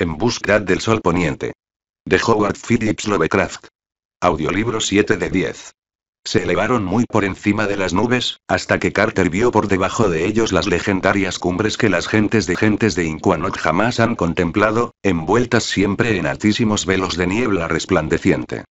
En busca del sol poniente. De Howard Phillips Lovecraft. Audiolibro 7 de 10. Se elevaron muy por encima de las nubes, hasta que Carter vio por debajo de ellos las legendarias cumbres que las gentes de gentes de Inquanot jamás han contemplado, envueltas siempre en altísimos velos de niebla resplandeciente.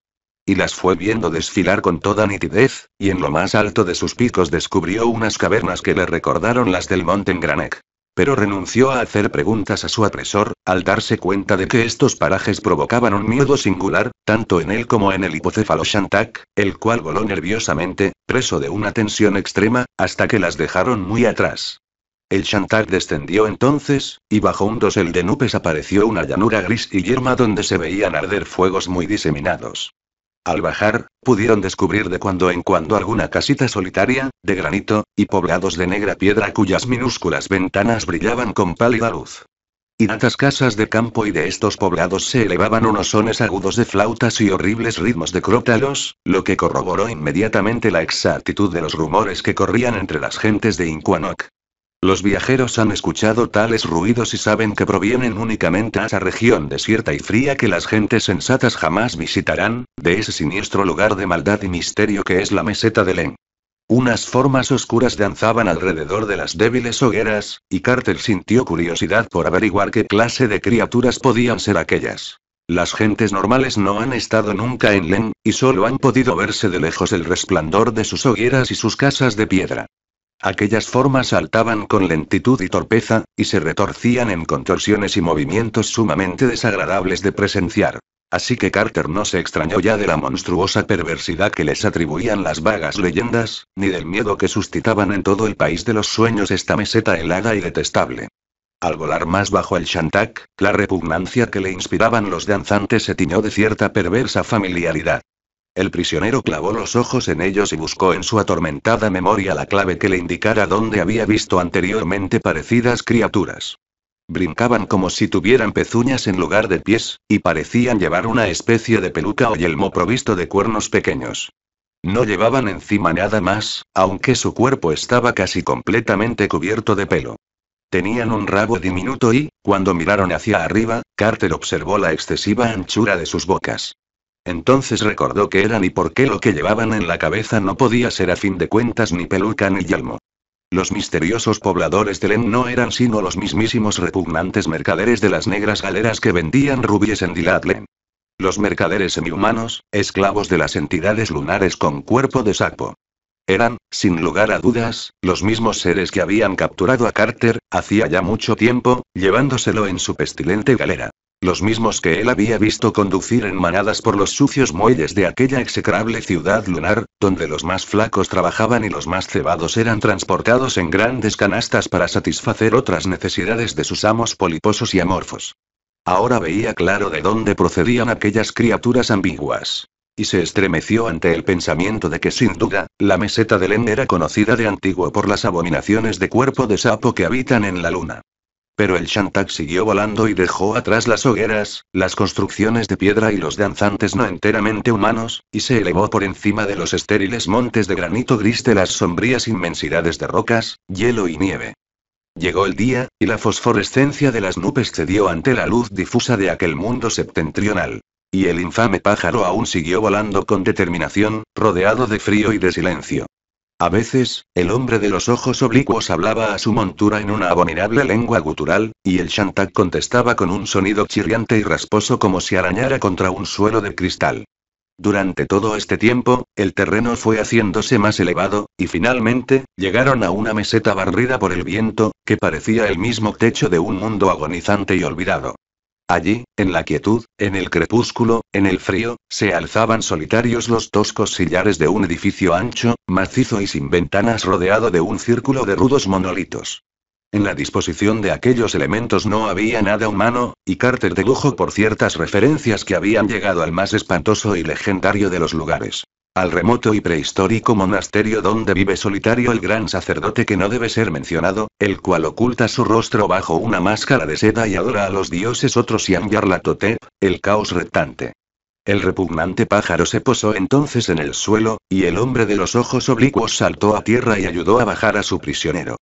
Y las fue viendo desfilar con toda nitidez, y en lo más alto de sus picos descubrió unas cavernas que le recordaron las del Monte Granek. Pero renunció a hacer preguntas a su apresor, al darse cuenta de que estos parajes provocaban un miedo singular, tanto en él como en el hipocéfalo Shantak, el cual voló nerviosamente, preso de una tensión extrema, hasta que las dejaron muy atrás. El Shantak descendió entonces, y bajo un dosel de nubes apareció una llanura gris y yerma donde se veían arder fuegos muy diseminados. Al bajar, pudieron descubrir de cuando en cuando alguna casita solitaria, de granito, y poblados de negra piedra cuyas minúsculas ventanas brillaban con pálida luz. Y estas casas de campo y de estos poblados se elevaban unos sones agudos de flautas y horribles ritmos de crótalos, lo que corroboró inmediatamente la exactitud de los rumores que corrían entre las gentes de Inquanoc. Los viajeros han escuchado tales ruidos y saben que provienen únicamente a esa región desierta y fría que las gentes sensatas jamás visitarán, de ese siniestro lugar de maldad y misterio que es la meseta de Len. Unas formas oscuras danzaban alrededor de las débiles hogueras, y Carter sintió curiosidad por averiguar qué clase de criaturas podían ser aquellas. Las gentes normales no han estado nunca en Len, y solo han podido verse de lejos el resplandor de sus hogueras y sus casas de piedra. Aquellas formas saltaban con lentitud y torpeza, y se retorcían en contorsiones y movimientos sumamente desagradables de presenciar. Así que Carter no se extrañó ya de la monstruosa perversidad que les atribuían las vagas leyendas, ni del miedo que suscitaban en todo el país de los sueños esta meseta helada y detestable. Al volar más bajo el Chantac, la repugnancia que le inspiraban los danzantes se tiñó de cierta perversa familiaridad. El prisionero clavó los ojos en ellos y buscó en su atormentada memoria la clave que le indicara dónde había visto anteriormente parecidas criaturas. Brincaban como si tuvieran pezuñas en lugar de pies, y parecían llevar una especie de peluca o yelmo provisto de cuernos pequeños. No llevaban encima nada más, aunque su cuerpo estaba casi completamente cubierto de pelo. Tenían un rabo diminuto y, cuando miraron hacia arriba, Carter observó la excesiva anchura de sus bocas. Entonces recordó que eran y por qué lo que llevaban en la cabeza no podía ser a fin de cuentas ni peluca ni yelmo. Los misteriosos pobladores de Len no eran sino los mismísimos repugnantes mercaderes de las negras galeras que vendían rubies en Dilatlen. Los mercaderes semihumanos, esclavos de las entidades lunares con cuerpo de sapo. Eran, sin lugar a dudas, los mismos seres que habían capturado a Carter, hacía ya mucho tiempo, llevándoselo en su pestilente galera los mismos que él había visto conducir en manadas por los sucios muelles de aquella execrable ciudad lunar, donde los más flacos trabajaban y los más cebados eran transportados en grandes canastas para satisfacer otras necesidades de sus amos poliposos y amorfos. Ahora veía claro de dónde procedían aquellas criaturas ambiguas. Y se estremeció ante el pensamiento de que sin duda, la meseta de Len era conocida de antiguo por las abominaciones de cuerpo de sapo que habitan en la luna pero el Shantak siguió volando y dejó atrás las hogueras, las construcciones de piedra y los danzantes no enteramente humanos, y se elevó por encima de los estériles montes de granito gris de las sombrías inmensidades de rocas, hielo y nieve. Llegó el día, y la fosforescencia de las nubes cedió ante la luz difusa de aquel mundo septentrional. Y el infame pájaro aún siguió volando con determinación, rodeado de frío y de silencio. A veces, el hombre de los ojos oblicuos hablaba a su montura en una abominable lengua gutural, y el Shantak contestaba con un sonido chirriante y rasposo como si arañara contra un suelo de cristal. Durante todo este tiempo, el terreno fue haciéndose más elevado, y finalmente, llegaron a una meseta barrida por el viento, que parecía el mismo techo de un mundo agonizante y olvidado. Allí, en la quietud, en el crepúsculo, en el frío, se alzaban solitarios los toscos sillares de un edificio ancho, macizo y sin ventanas rodeado de un círculo de rudos monolitos. En la disposición de aquellos elementos no había nada humano, y Carter dedujo por ciertas referencias que habían llegado al más espantoso y legendario de los lugares al remoto y prehistórico monasterio donde vive solitario el gran sacerdote que no debe ser mencionado, el cual oculta su rostro bajo una máscara de seda y adora a los dioses otros y Amyarlatotep, el caos retante. El repugnante pájaro se posó entonces en el suelo, y el hombre de los ojos oblicuos saltó a tierra y ayudó a bajar a su prisionero.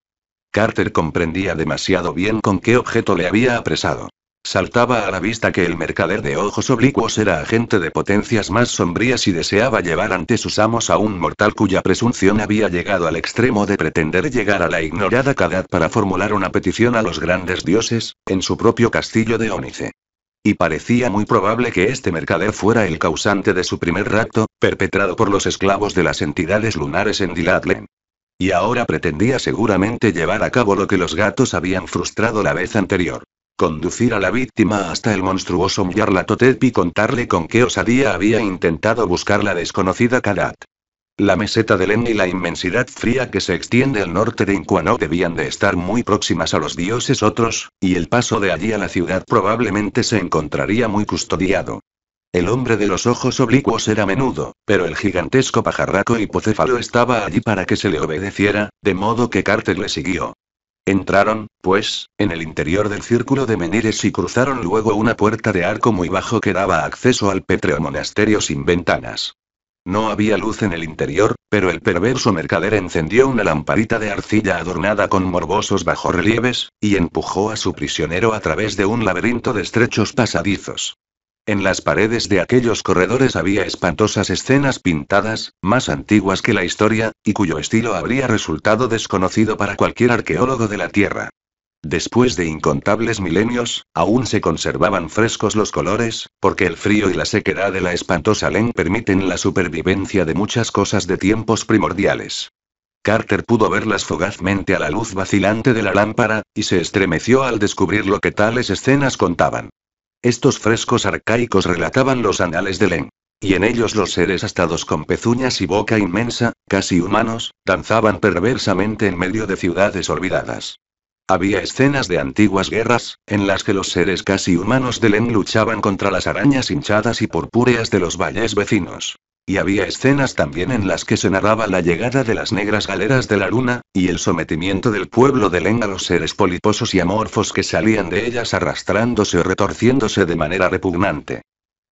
Carter comprendía demasiado bien con qué objeto le había apresado. Saltaba a la vista que el mercader de ojos oblicuos era agente de potencias más sombrías y deseaba llevar ante sus amos a un mortal cuya presunción había llegado al extremo de pretender llegar a la ignorada Kadat para formular una petición a los grandes dioses, en su propio castillo de Ónice. Y parecía muy probable que este mercader fuera el causante de su primer rapto, perpetrado por los esclavos de las entidades lunares en Dilatlen. Y ahora pretendía seguramente llevar a cabo lo que los gatos habían frustrado la vez anterior. Conducir a la víctima hasta el monstruoso Mjarlatotep y contarle con qué osadía había intentado buscar la desconocida Kadat. La meseta de Len y la inmensidad fría que se extiende al norte de Incuano debían de estar muy próximas a los dioses otros, y el paso de allí a la ciudad probablemente se encontraría muy custodiado. El hombre de los ojos oblicuos era menudo, pero el gigantesco pajarraco hipocéfalo estaba allí para que se le obedeciera, de modo que Carter le siguió. Entraron, pues, en el interior del círculo de menires y cruzaron luego una puerta de arco muy bajo que daba acceso al pétreo monasterio sin ventanas. No había luz en el interior, pero el perverso mercader encendió una lamparita de arcilla adornada con morbosos bajorrelieves, y empujó a su prisionero a través de un laberinto de estrechos pasadizos. En las paredes de aquellos corredores había espantosas escenas pintadas, más antiguas que la historia, y cuyo estilo habría resultado desconocido para cualquier arqueólogo de la Tierra. Después de incontables milenios, aún se conservaban frescos los colores, porque el frío y la sequedad de la espantosa Len permiten la supervivencia de muchas cosas de tiempos primordiales. Carter pudo verlas fogazmente a la luz vacilante de la lámpara, y se estremeció al descubrir lo que tales escenas contaban. Estos frescos arcaicos relataban los anales de Len. Y en ellos los seres astados con pezuñas y boca inmensa, casi humanos, danzaban perversamente en medio de ciudades olvidadas. Había escenas de antiguas guerras, en las que los seres casi humanos de Len luchaban contra las arañas hinchadas y purpúreas de los valles vecinos. Y había escenas también en las que se narraba la llegada de las negras galeras de la luna, y el sometimiento del pueblo de Lenga a los seres poliposos y amorfos que salían de ellas arrastrándose o retorciéndose de manera repugnante.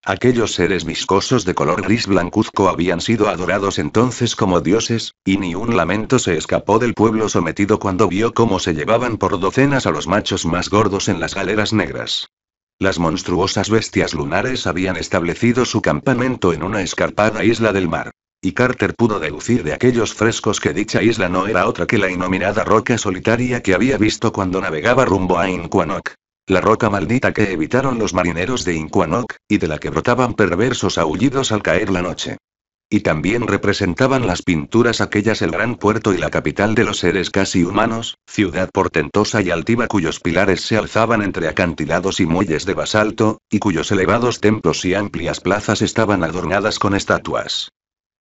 Aquellos seres viscosos de color gris blancuzco habían sido adorados entonces como dioses, y ni un lamento se escapó del pueblo sometido cuando vio cómo se llevaban por docenas a los machos más gordos en las galeras negras. Las monstruosas bestias lunares habían establecido su campamento en una escarpada isla del mar. Y Carter pudo deducir de aquellos frescos que dicha isla no era otra que la innominada roca solitaria que había visto cuando navegaba rumbo a Inquanok. La roca maldita que evitaron los marineros de Inquanok, y de la que brotaban perversos aullidos al caer la noche. Y también representaban las pinturas aquellas el gran puerto y la capital de los seres casi humanos, ciudad portentosa y altiva cuyos pilares se alzaban entre acantilados y muelles de basalto, y cuyos elevados templos y amplias plazas estaban adornadas con estatuas.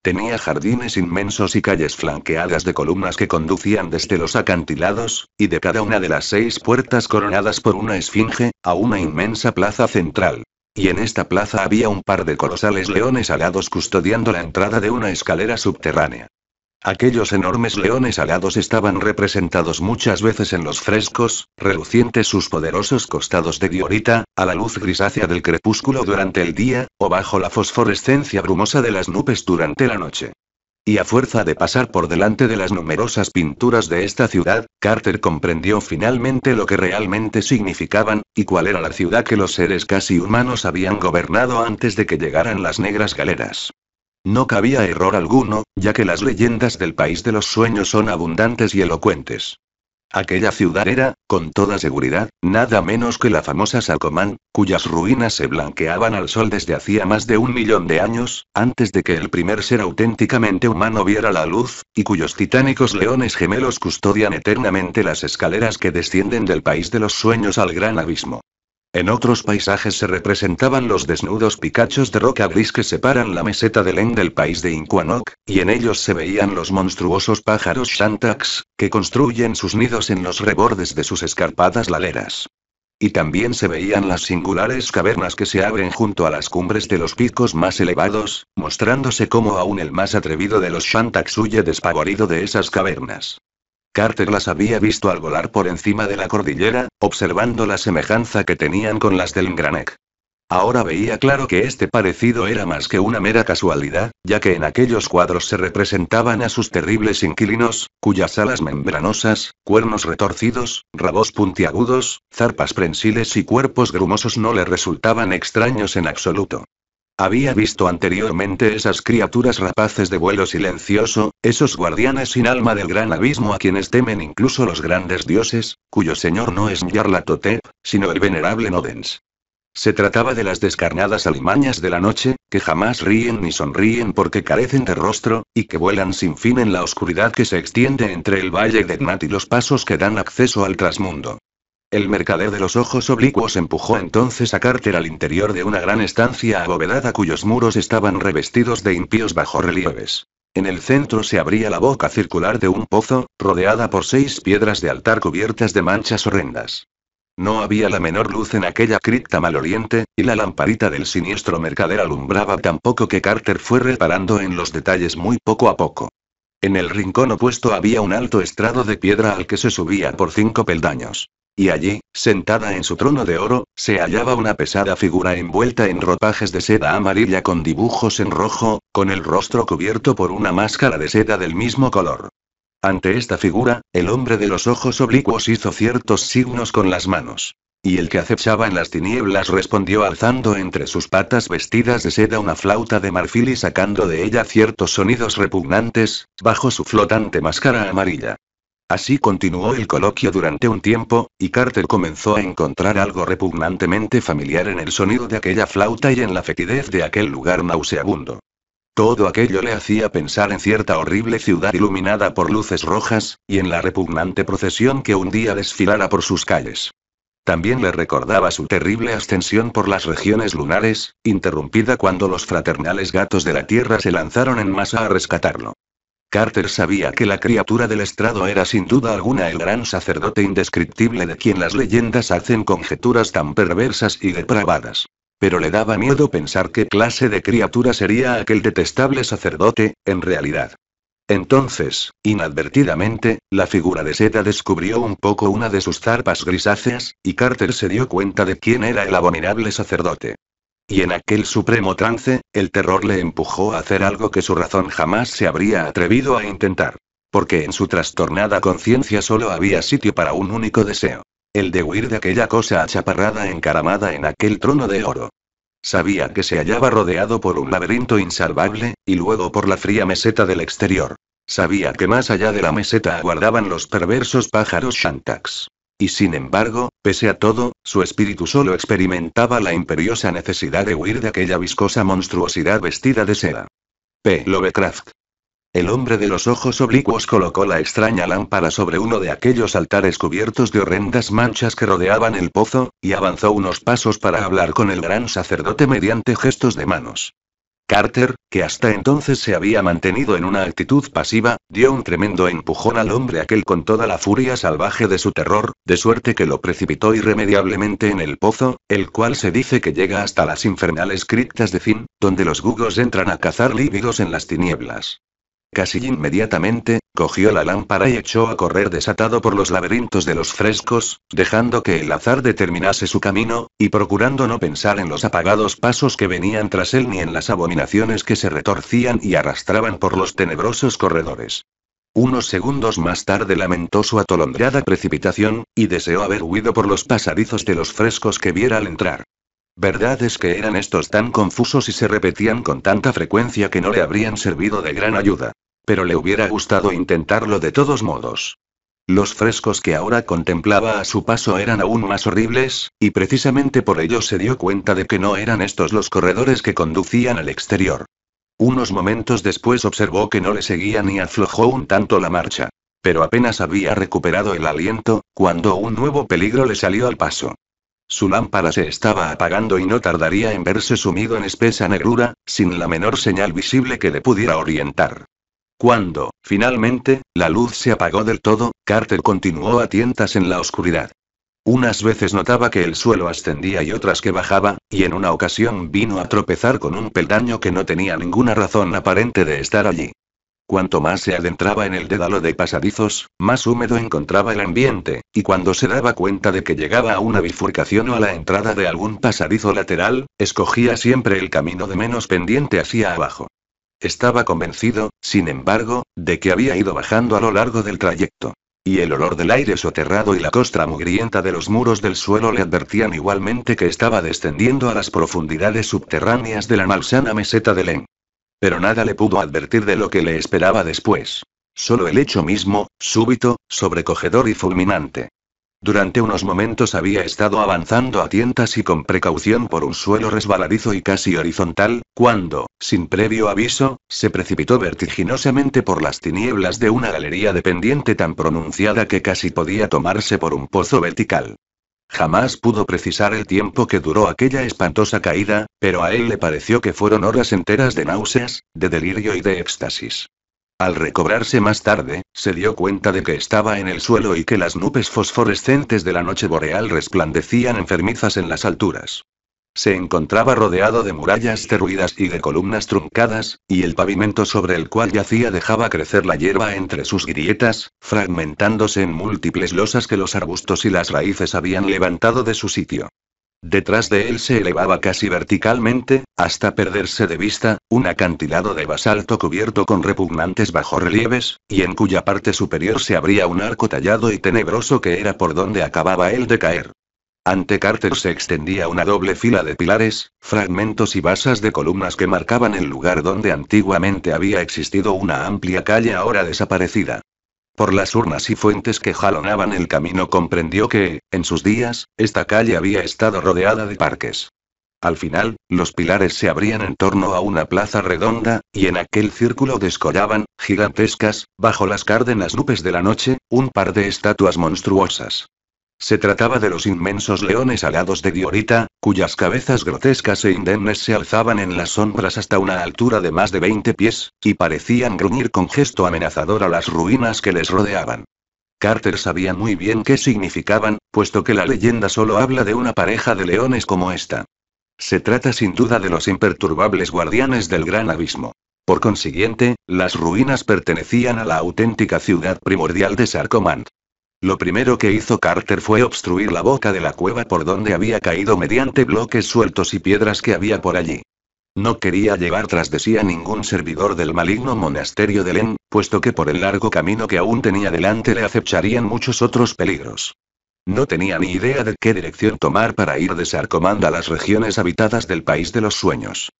Tenía jardines inmensos y calles flanqueadas de columnas que conducían desde los acantilados, y de cada una de las seis puertas coronadas por una esfinge, a una inmensa plaza central. Y en esta plaza había un par de colosales leones alados custodiando la entrada de una escalera subterránea. Aquellos enormes leones alados estaban representados muchas veces en los frescos, relucientes sus poderosos costados de diorita, a la luz grisácea del crepúsculo durante el día, o bajo la fosforescencia brumosa de las nubes durante la noche. Y a fuerza de pasar por delante de las numerosas pinturas de esta ciudad, Carter comprendió finalmente lo que realmente significaban, y cuál era la ciudad que los seres casi humanos habían gobernado antes de que llegaran las negras galeras. No cabía error alguno, ya que las leyendas del país de los sueños son abundantes y elocuentes. Aquella ciudad era, con toda seguridad, nada menos que la famosa Salcomán, cuyas ruinas se blanqueaban al sol desde hacía más de un millón de años, antes de que el primer ser auténticamente humano viera la luz, y cuyos titánicos leones gemelos custodian eternamente las escaleras que descienden del país de los sueños al gran abismo. En otros paisajes se representaban los desnudos picachos de roca gris que separan la meseta de Len del país de Incuanoc, y en ellos se veían los monstruosos pájaros shantax, que construyen sus nidos en los rebordes de sus escarpadas laderas. Y también se veían las singulares cavernas que se abren junto a las cumbres de los picos más elevados, mostrándose como aún el más atrevido de los shantax huye despavorido de esas cavernas. Carter las había visto al volar por encima de la cordillera, observando la semejanza que tenían con las del Granek. Ahora veía claro que este parecido era más que una mera casualidad, ya que en aquellos cuadros se representaban a sus terribles inquilinos, cuyas alas membranosas, cuernos retorcidos, rabos puntiagudos, zarpas prensiles y cuerpos grumosos no le resultaban extraños en absoluto. Había visto anteriormente esas criaturas rapaces de vuelo silencioso, esos guardianes sin alma del gran abismo a quienes temen incluso los grandes dioses, cuyo señor no es Nyarlathotep, sino el venerable Nodens. Se trataba de las descarnadas alimañas de la noche, que jamás ríen ni sonríen porque carecen de rostro, y que vuelan sin fin en la oscuridad que se extiende entre el valle de Gnat y los pasos que dan acceso al trasmundo. El mercader de los ojos oblicuos empujó entonces a Carter al interior de una gran estancia abovedada cuyos muros estaban revestidos de impíos bajorrelieves. En el centro se abría la boca circular de un pozo, rodeada por seis piedras de altar cubiertas de manchas horrendas. No había la menor luz en aquella cripta maloliente, y la lamparita del siniestro mercader alumbraba tan poco que Carter fue reparando en los detalles muy poco a poco. En el rincón opuesto había un alto estrado de piedra al que se subía por cinco peldaños. Y allí, sentada en su trono de oro, se hallaba una pesada figura envuelta en ropajes de seda amarilla con dibujos en rojo, con el rostro cubierto por una máscara de seda del mismo color. Ante esta figura, el hombre de los ojos oblicuos hizo ciertos signos con las manos. Y el que acechaba en las tinieblas respondió alzando entre sus patas vestidas de seda una flauta de marfil y sacando de ella ciertos sonidos repugnantes, bajo su flotante máscara amarilla. Así continuó el coloquio durante un tiempo, y Carter comenzó a encontrar algo repugnantemente familiar en el sonido de aquella flauta y en la fetidez de aquel lugar nauseabundo. Todo aquello le hacía pensar en cierta horrible ciudad iluminada por luces rojas, y en la repugnante procesión que un día desfilara por sus calles. También le recordaba su terrible ascensión por las regiones lunares, interrumpida cuando los fraternales gatos de la Tierra se lanzaron en masa a rescatarlo. Carter sabía que la criatura del estrado era sin duda alguna el gran sacerdote indescriptible de quien las leyendas hacen conjeturas tan perversas y depravadas. Pero le daba miedo pensar qué clase de criatura sería aquel detestable sacerdote, en realidad. Entonces, inadvertidamente, la figura de seda descubrió un poco una de sus zarpas grisáceas, y Carter se dio cuenta de quién era el abominable sacerdote. Y en aquel supremo trance, el terror le empujó a hacer algo que su razón jamás se habría atrevido a intentar. Porque en su trastornada conciencia solo había sitio para un único deseo. El de huir de aquella cosa achaparrada encaramada en aquel trono de oro. Sabía que se hallaba rodeado por un laberinto insalvable, y luego por la fría meseta del exterior. Sabía que más allá de la meseta aguardaban los perversos pájaros Shantax. Y sin embargo, pese a todo, su espíritu solo experimentaba la imperiosa necesidad de huir de aquella viscosa monstruosidad vestida de seda. P. Lovecraft. El hombre de los ojos oblicuos colocó la extraña lámpara sobre uno de aquellos altares cubiertos de horrendas manchas que rodeaban el pozo, y avanzó unos pasos para hablar con el gran sacerdote mediante gestos de manos. Carter, que hasta entonces se había mantenido en una actitud pasiva, dio un tremendo empujón al hombre aquel con toda la furia salvaje de su terror, de suerte que lo precipitó irremediablemente en el pozo, el cual se dice que llega hasta las infernales criptas de Finn, donde los gugos entran a cazar lívidos en las tinieblas. Casi inmediatamente, Cogió la lámpara y echó a correr desatado por los laberintos de los frescos, dejando que el azar determinase su camino, y procurando no pensar en los apagados pasos que venían tras él ni en las abominaciones que se retorcían y arrastraban por los tenebrosos corredores. Unos segundos más tarde lamentó su atolondrada precipitación, y deseó haber huido por los pasadizos de los frescos que viera al entrar. Verdad es que eran estos tan confusos y se repetían con tanta frecuencia que no le habrían servido de gran ayuda. Pero le hubiera gustado intentarlo de todos modos. Los frescos que ahora contemplaba a su paso eran aún más horribles, y precisamente por ello se dio cuenta de que no eran estos los corredores que conducían al exterior. Unos momentos después observó que no le seguían y aflojó un tanto la marcha. Pero apenas había recuperado el aliento, cuando un nuevo peligro le salió al paso. Su lámpara se estaba apagando y no tardaría en verse sumido en espesa negrura, sin la menor señal visible que le pudiera orientar. Cuando, finalmente, la luz se apagó del todo, Carter continuó a tientas en la oscuridad. Unas veces notaba que el suelo ascendía y otras que bajaba, y en una ocasión vino a tropezar con un peldaño que no tenía ninguna razón aparente de estar allí. Cuanto más se adentraba en el dédalo de pasadizos, más húmedo encontraba el ambiente, y cuando se daba cuenta de que llegaba a una bifurcación o a la entrada de algún pasadizo lateral, escogía siempre el camino de menos pendiente hacia abajo. Estaba convencido, sin embargo, de que había ido bajando a lo largo del trayecto. Y el olor del aire soterrado y la costra mugrienta de los muros del suelo le advertían igualmente que estaba descendiendo a las profundidades subterráneas de la malsana meseta de Len. Pero nada le pudo advertir de lo que le esperaba después. Solo el hecho mismo, súbito, sobrecogedor y fulminante. Durante unos momentos había estado avanzando a tientas y con precaución por un suelo resbaladizo y casi horizontal, cuando, sin previo aviso, se precipitó vertiginosamente por las tinieblas de una galería de pendiente tan pronunciada que casi podía tomarse por un pozo vertical. Jamás pudo precisar el tiempo que duró aquella espantosa caída, pero a él le pareció que fueron horas enteras de náuseas, de delirio y de éxtasis. Al recobrarse más tarde, se dio cuenta de que estaba en el suelo y que las nubes fosforescentes de la noche boreal resplandecían enfermizas en las alturas. Se encontraba rodeado de murallas terruidas y de columnas truncadas, y el pavimento sobre el cual yacía dejaba crecer la hierba entre sus grietas, fragmentándose en múltiples losas que los arbustos y las raíces habían levantado de su sitio. Detrás de él se elevaba casi verticalmente, hasta perderse de vista, un acantilado de basalto cubierto con repugnantes bajorrelieves, y en cuya parte superior se abría un arco tallado y tenebroso que era por donde acababa él de caer. Ante Carter se extendía una doble fila de pilares, fragmentos y basas de columnas que marcaban el lugar donde antiguamente había existido una amplia calle ahora desaparecida. Por las urnas y fuentes que jalonaban el camino comprendió que, en sus días, esta calle había estado rodeada de parques. Al final, los pilares se abrían en torno a una plaza redonda, y en aquel círculo descollaban, gigantescas, bajo las cárdenas nubes de la noche, un par de estatuas monstruosas. Se trataba de los inmensos leones alados de Diorita, cuyas cabezas grotescas e indemnes se alzaban en las sombras hasta una altura de más de 20 pies, y parecían gruñir con gesto amenazador a las ruinas que les rodeaban. Carter sabía muy bien qué significaban, puesto que la leyenda solo habla de una pareja de leones como esta. Se trata sin duda de los imperturbables guardianes del gran abismo. Por consiguiente, las ruinas pertenecían a la auténtica ciudad primordial de Sarcomand. Lo primero que hizo Carter fue obstruir la boca de la cueva por donde había caído mediante bloques sueltos y piedras que había por allí. No quería llevar tras de sí a ningún servidor del maligno monasterio de Len, puesto que por el largo camino que aún tenía delante le acecharían muchos otros peligros. No tenía ni idea de qué dirección tomar para ir de Sarcomanda a las regiones habitadas del país de los sueños.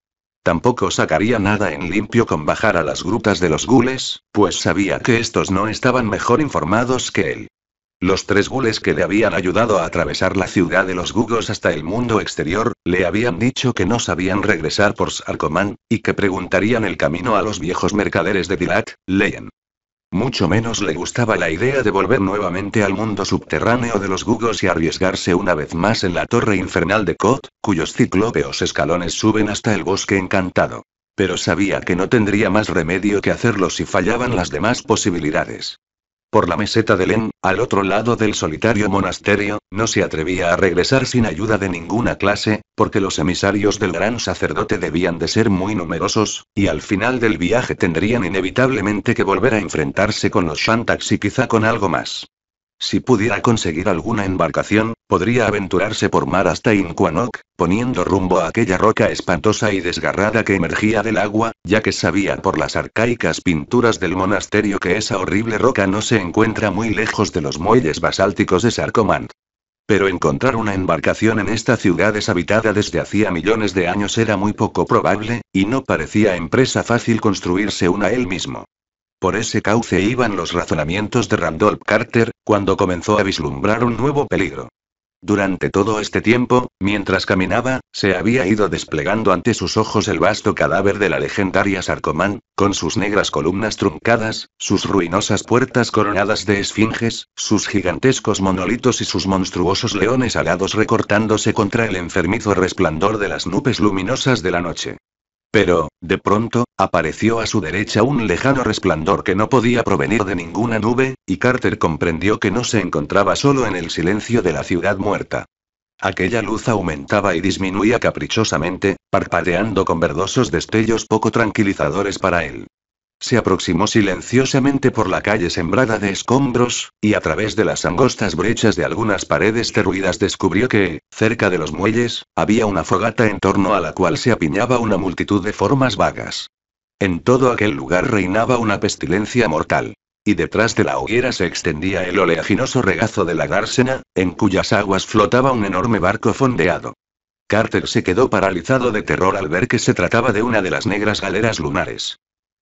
Tampoco sacaría nada en limpio con bajar a las grutas de los gules, pues sabía que estos no estaban mejor informados que él. Los tres gules que le habían ayudado a atravesar la ciudad de los Gugos hasta el mundo exterior, le habían dicho que no sabían regresar por Sarcomán, y que preguntarían el camino a los viejos mercaderes de Dilat, Leyen. Mucho menos le gustaba la idea de volver nuevamente al mundo subterráneo de los Gugos y arriesgarse una vez más en la torre infernal de Kot, cuyos ciclópeos escalones suben hasta el bosque encantado. Pero sabía que no tendría más remedio que hacerlo si fallaban las demás posibilidades por la meseta de Len, al otro lado del solitario monasterio, no se atrevía a regresar sin ayuda de ninguna clase, porque los emisarios del gran sacerdote debían de ser muy numerosos, y al final del viaje tendrían inevitablemente que volver a enfrentarse con los Shantaks y quizá con algo más. Si pudiera conseguir alguna embarcación, podría aventurarse por mar hasta Inquanok, poniendo rumbo a aquella roca espantosa y desgarrada que emergía del agua, ya que sabía por las arcaicas pinturas del monasterio que esa horrible roca no se encuentra muy lejos de los muelles basálticos de Sarcomand. Pero encontrar una embarcación en esta ciudad deshabitada desde hacía millones de años era muy poco probable, y no parecía empresa fácil construirse una él mismo. Por ese cauce iban los razonamientos de Randolph Carter, cuando comenzó a vislumbrar un nuevo peligro. Durante todo este tiempo, mientras caminaba, se había ido desplegando ante sus ojos el vasto cadáver de la legendaria Sarcomán, con sus negras columnas truncadas, sus ruinosas puertas coronadas de esfinges, sus gigantescos monolitos y sus monstruosos leones alados recortándose contra el enfermizo resplandor de las nubes luminosas de la noche. Pero, de pronto, apareció a su derecha un lejano resplandor que no podía provenir de ninguna nube, y Carter comprendió que no se encontraba solo en el silencio de la ciudad muerta. Aquella luz aumentaba y disminuía caprichosamente, parpadeando con verdosos destellos poco tranquilizadores para él. Se aproximó silenciosamente por la calle sembrada de escombros, y a través de las angostas brechas de algunas paredes derruidas descubrió que, cerca de los muelles, había una fogata en torno a la cual se apiñaba una multitud de formas vagas. En todo aquel lugar reinaba una pestilencia mortal. Y detrás de la hoguera se extendía el oleaginoso regazo de la gársena, en cuyas aguas flotaba un enorme barco fondeado. Carter se quedó paralizado de terror al ver que se trataba de una de las negras galeras lunares.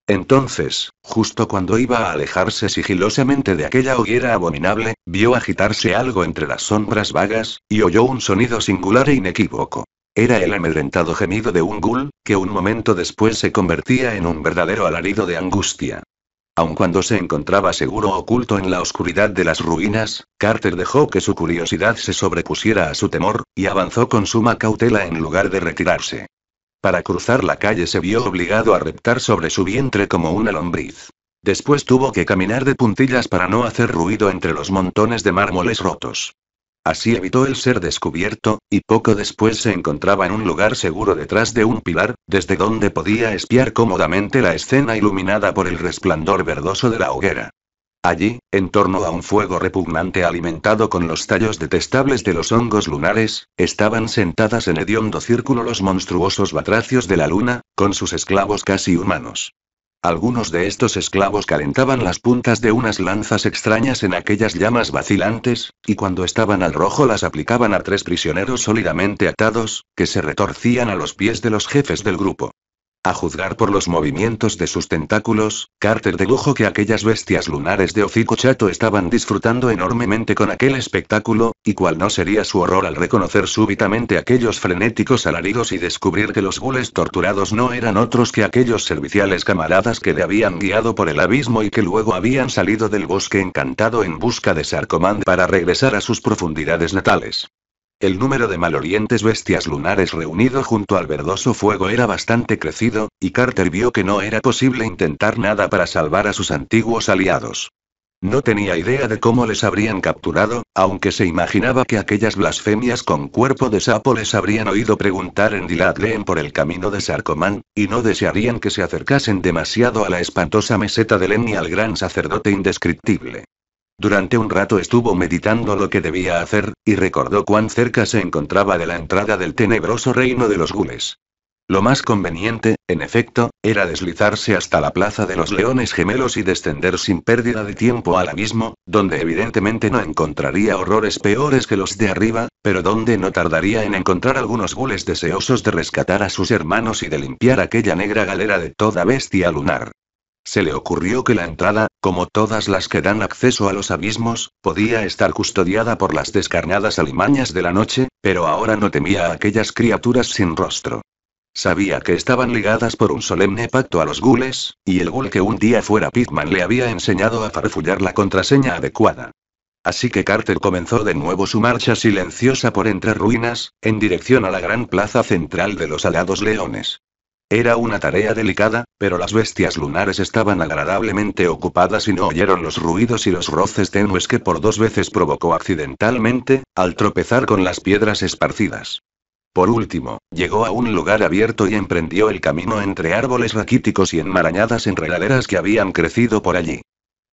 Entonces, justo cuando iba a alejarse sigilosamente de aquella hoguera abominable, vio agitarse algo entre las sombras vagas, y oyó un sonido singular e inequívoco. Era el amedrentado gemido de un ghoul, que un momento después se convertía en un verdadero alarido de angustia. Aun cuando se encontraba seguro oculto en la oscuridad de las ruinas, Carter dejó que su curiosidad se sobrepusiera a su temor, y avanzó con suma cautela en lugar de retirarse. Para cruzar la calle se vio obligado a reptar sobre su vientre como una lombriz. Después tuvo que caminar de puntillas para no hacer ruido entre los montones de mármoles rotos. Así evitó el ser descubierto, y poco después se encontraba en un lugar seguro detrás de un pilar, desde donde podía espiar cómodamente la escena iluminada por el resplandor verdoso de la hoguera. Allí, en torno a un fuego repugnante alimentado con los tallos detestables de los hongos lunares, estaban sentadas en hediondo círculo los monstruosos batracios de la luna, con sus esclavos casi humanos. Algunos de estos esclavos calentaban las puntas de unas lanzas extrañas en aquellas llamas vacilantes, y cuando estaban al rojo las aplicaban a tres prisioneros sólidamente atados, que se retorcían a los pies de los jefes del grupo. A juzgar por los movimientos de sus tentáculos, Carter dedujo que aquellas bestias lunares de hocico chato estaban disfrutando enormemente con aquel espectáculo, y cuál no sería su horror al reconocer súbitamente aquellos frenéticos alaridos y descubrir que los gules torturados no eran otros que aquellos serviciales camaradas que le habían guiado por el abismo y que luego habían salido del bosque encantado en busca de Sarcomand para regresar a sus profundidades natales. El número de malorientes bestias lunares reunido junto al verdoso fuego era bastante crecido, y Carter vio que no era posible intentar nada para salvar a sus antiguos aliados. No tenía idea de cómo les habrían capturado, aunque se imaginaba que aquellas blasfemias con cuerpo de sapo les habrían oído preguntar en Diladleen por el camino de Sarcomán, y no desearían que se acercasen demasiado a la espantosa meseta de Lenny al gran sacerdote indescriptible. Durante un rato estuvo meditando lo que debía hacer, y recordó cuán cerca se encontraba de la entrada del tenebroso reino de los gules. Lo más conveniente, en efecto, era deslizarse hasta la plaza de los leones gemelos y descender sin pérdida de tiempo al abismo, donde evidentemente no encontraría horrores peores que los de arriba, pero donde no tardaría en encontrar algunos gules deseosos de rescatar a sus hermanos y de limpiar aquella negra galera de toda bestia lunar. Se le ocurrió que la entrada, como todas las que dan acceso a los abismos, podía estar custodiada por las descarnadas alimañas de la noche, pero ahora no temía a aquellas criaturas sin rostro. Sabía que estaban ligadas por un solemne pacto a los gules, y el gul que un día fuera Pitman le había enseñado a farfullar la contraseña adecuada. Así que Carter comenzó de nuevo su marcha silenciosa por entre ruinas, en dirección a la gran plaza central de los alados leones. Era una tarea delicada, pero las bestias lunares estaban agradablemente ocupadas y no oyeron los ruidos y los roces tenues que por dos veces provocó accidentalmente, al tropezar con las piedras esparcidas. Por último, llegó a un lugar abierto y emprendió el camino entre árboles raquíticos y enmarañadas enredaderas que habían crecido por allí.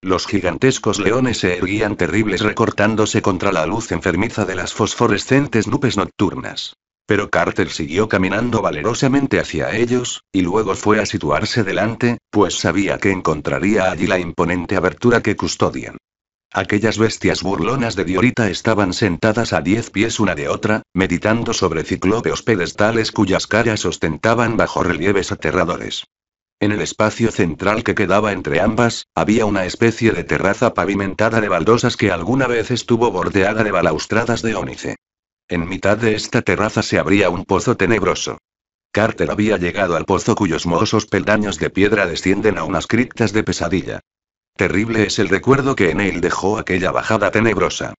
Los gigantescos leones se erguían terribles recortándose contra la luz enfermiza de las fosforescentes nubes nocturnas. Pero Carter siguió caminando valerosamente hacia ellos, y luego fue a situarse delante, pues sabía que encontraría allí la imponente abertura que custodian. Aquellas bestias burlonas de Diorita estaban sentadas a diez pies una de otra, meditando sobre ciclópeos pedestales cuyas caras ostentaban bajo relieves aterradores. En el espacio central que quedaba entre ambas, había una especie de terraza pavimentada de baldosas que alguna vez estuvo bordeada de balaustradas de ónice. En mitad de esta terraza se abría un pozo tenebroso. Carter había llegado al pozo cuyos mohosos peldaños de piedra descienden a unas criptas de pesadilla. Terrible es el recuerdo que en él dejó aquella bajada tenebrosa.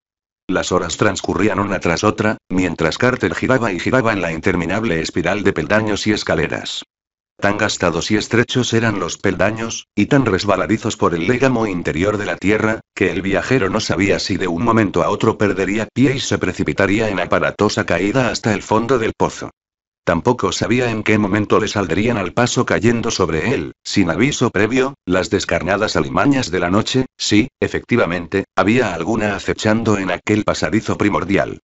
Las horas transcurrían una tras otra, mientras Carter giraba y giraba en la interminable espiral de peldaños y escaleras. Tan gastados y estrechos eran los peldaños, y tan resbaladizos por el légamo interior de la tierra, que el viajero no sabía si de un momento a otro perdería pie y se precipitaría en aparatosa caída hasta el fondo del pozo. Tampoco sabía en qué momento le saldrían al paso cayendo sobre él, sin aviso previo, las descarnadas alimañas de la noche, si, efectivamente, había alguna acechando en aquel pasadizo primordial.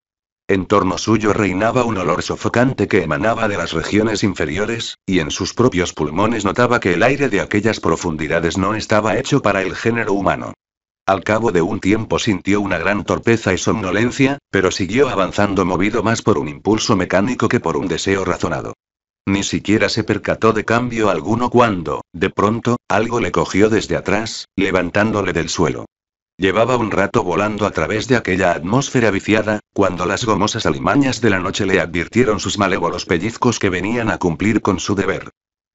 En torno suyo reinaba un olor sofocante que emanaba de las regiones inferiores, y en sus propios pulmones notaba que el aire de aquellas profundidades no estaba hecho para el género humano. Al cabo de un tiempo sintió una gran torpeza y somnolencia, pero siguió avanzando movido más por un impulso mecánico que por un deseo razonado. Ni siquiera se percató de cambio alguno cuando, de pronto, algo le cogió desde atrás, levantándole del suelo. Llevaba un rato volando a través de aquella atmósfera viciada, cuando las gomosas alimañas de la noche le advirtieron sus malévolos pellizcos que venían a cumplir con su deber.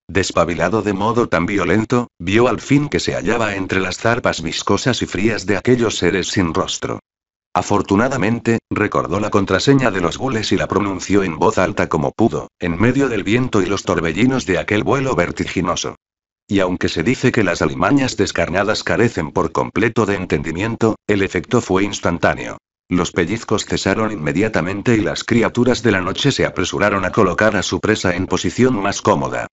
Despabilado de modo tan violento, vio al fin que se hallaba entre las zarpas viscosas y frías de aquellos seres sin rostro. Afortunadamente, recordó la contraseña de los gules y la pronunció en voz alta como pudo, en medio del viento y los torbellinos de aquel vuelo vertiginoso. Y aunque se dice que las alimañas descarnadas carecen por completo de entendimiento, el efecto fue instantáneo. Los pellizcos cesaron inmediatamente y las criaturas de la noche se apresuraron a colocar a su presa en posición más cómoda.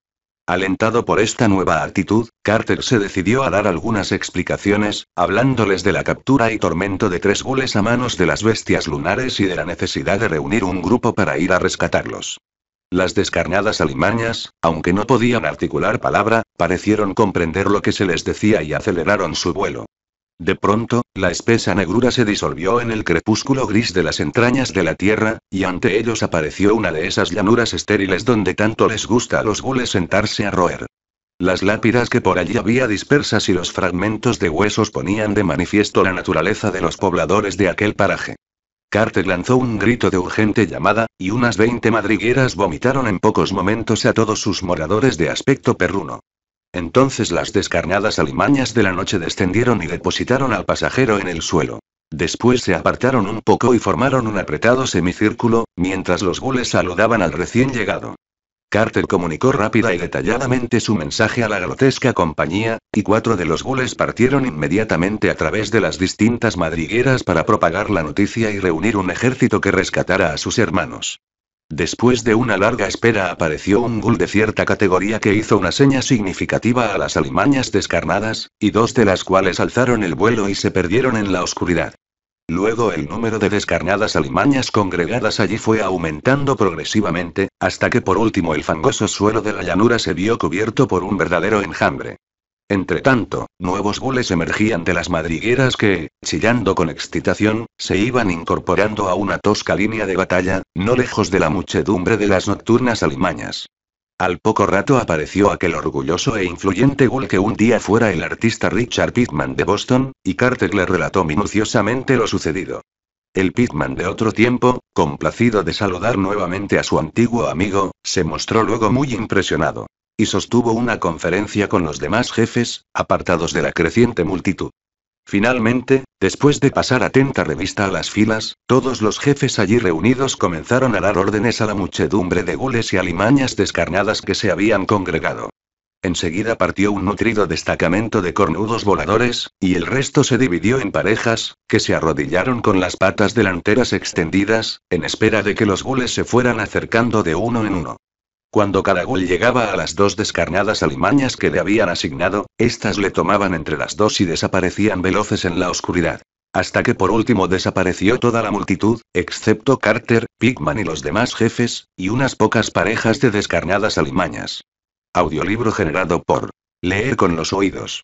Alentado por esta nueva actitud, Carter se decidió a dar algunas explicaciones, hablándoles de la captura y tormento de tres gules a manos de las bestias lunares y de la necesidad de reunir un grupo para ir a rescatarlos. Las descarnadas alimañas, aunque no podían articular palabra, Parecieron comprender lo que se les decía y aceleraron su vuelo. De pronto, la espesa negrura se disolvió en el crepúsculo gris de las entrañas de la tierra, y ante ellos apareció una de esas llanuras estériles donde tanto les gusta a los gules sentarse a roer. Las lápidas que por allí había dispersas y los fragmentos de huesos ponían de manifiesto la naturaleza de los pobladores de aquel paraje. Carter lanzó un grito de urgente llamada, y unas veinte madrigueras vomitaron en pocos momentos a todos sus moradores de aspecto perruno. Entonces las descarnadas alimañas de la noche descendieron y depositaron al pasajero en el suelo. Después se apartaron un poco y formaron un apretado semicírculo, mientras los gules saludaban al recién llegado. Carter comunicó rápida y detalladamente su mensaje a la grotesca compañía, y cuatro de los gules partieron inmediatamente a través de las distintas madrigueras para propagar la noticia y reunir un ejército que rescatara a sus hermanos. Después de una larga espera apareció un gull de cierta categoría que hizo una seña significativa a las alimañas descarnadas, y dos de las cuales alzaron el vuelo y se perdieron en la oscuridad. Luego el número de descarnadas alimañas congregadas allí fue aumentando progresivamente, hasta que por último el fangoso suelo de la llanura se vio cubierto por un verdadero enjambre tanto, nuevos gules emergían de las madrigueras que, chillando con excitación, se iban incorporando a una tosca línea de batalla, no lejos de la muchedumbre de las nocturnas alimañas. Al poco rato apareció aquel orgulloso e influyente ghoul que un día fuera el artista Richard Pittman de Boston, y Carter le relató minuciosamente lo sucedido. El Pittman de otro tiempo, complacido de saludar nuevamente a su antiguo amigo, se mostró luego muy impresionado y sostuvo una conferencia con los demás jefes, apartados de la creciente multitud. Finalmente, después de pasar atenta revista a las filas, todos los jefes allí reunidos comenzaron a dar órdenes a la muchedumbre de gules y alimañas descarnadas que se habían congregado. Enseguida partió un nutrido destacamento de cornudos voladores, y el resto se dividió en parejas, que se arrodillaron con las patas delanteras extendidas, en espera de que los gules se fueran acercando de uno en uno. Cuando gol llegaba a las dos descarnadas alimañas que le habían asignado, éstas le tomaban entre las dos y desaparecían veloces en la oscuridad. Hasta que por último desapareció toda la multitud, excepto Carter, Pigman y los demás jefes, y unas pocas parejas de descarnadas alimañas. Audiolibro generado por Leer con los oídos.